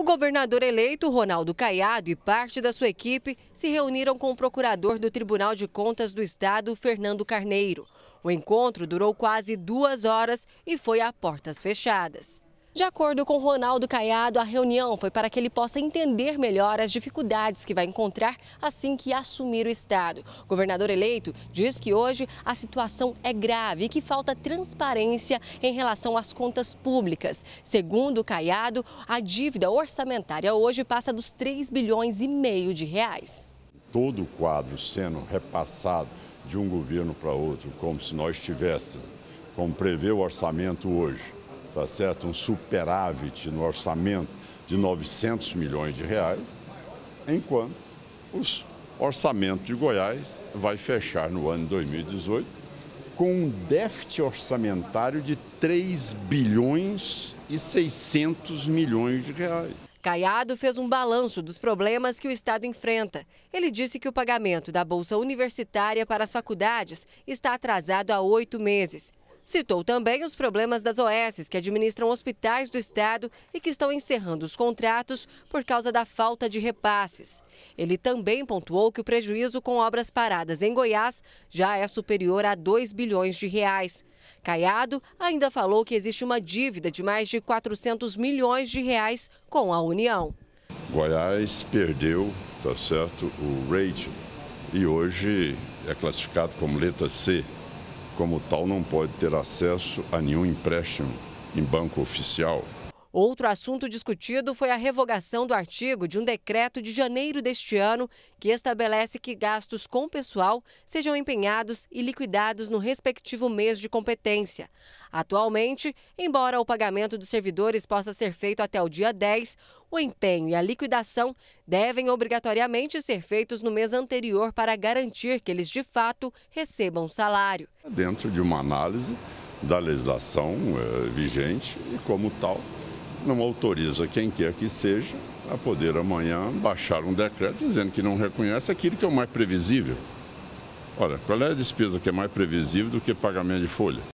O governador eleito, Ronaldo Caiado, e parte da sua equipe se reuniram com o procurador do Tribunal de Contas do Estado, Fernando Carneiro. O encontro durou quase duas horas e foi a portas fechadas. De acordo com Ronaldo Caiado, a reunião foi para que ele possa entender melhor as dificuldades que vai encontrar assim que assumir o Estado. O governador eleito diz que hoje a situação é grave e que falta transparência em relação às contas públicas. Segundo Caiado, a dívida orçamentária hoje passa dos 3 bilhões e meio de reais. Todo o quadro sendo repassado de um governo para outro, como se nós tivéssemos, como prevê o orçamento hoje tá certo? um superávit no orçamento de 900 milhões de reais, enquanto o orçamento de Goiás vai fechar no ano 2018 com um déficit orçamentário de 3 bilhões e 600 milhões de reais. Caiado fez um balanço dos problemas que o Estado enfrenta. Ele disse que o pagamento da Bolsa Universitária para as faculdades está atrasado há oito meses. Citou também os problemas das OS que administram hospitais do estado e que estão encerrando os contratos por causa da falta de repasses. Ele também pontuou que o prejuízo com obras paradas em Goiás já é superior a 2 bilhões de reais. Caiado ainda falou que existe uma dívida de mais de 400 milhões de reais com a União. Goiás perdeu, tá certo, o rating e hoje é classificado como letra C como tal, não pode ter acesso a nenhum empréstimo em banco oficial. Outro assunto discutido foi a revogação do artigo de um decreto de janeiro deste ano que estabelece que gastos com pessoal sejam empenhados e liquidados no respectivo mês de competência. Atualmente, embora o pagamento dos servidores possa ser feito até o dia 10, o empenho e a liquidação devem obrigatoriamente ser feitos no mês anterior para garantir que eles de fato recebam salário. Dentro de uma análise da legislação é, vigente e, como tal, não autoriza quem quer que seja a poder amanhã baixar um decreto dizendo que não reconhece aquilo que é o mais previsível. Olha, qual é a despesa que é mais previsível do que pagamento de folha?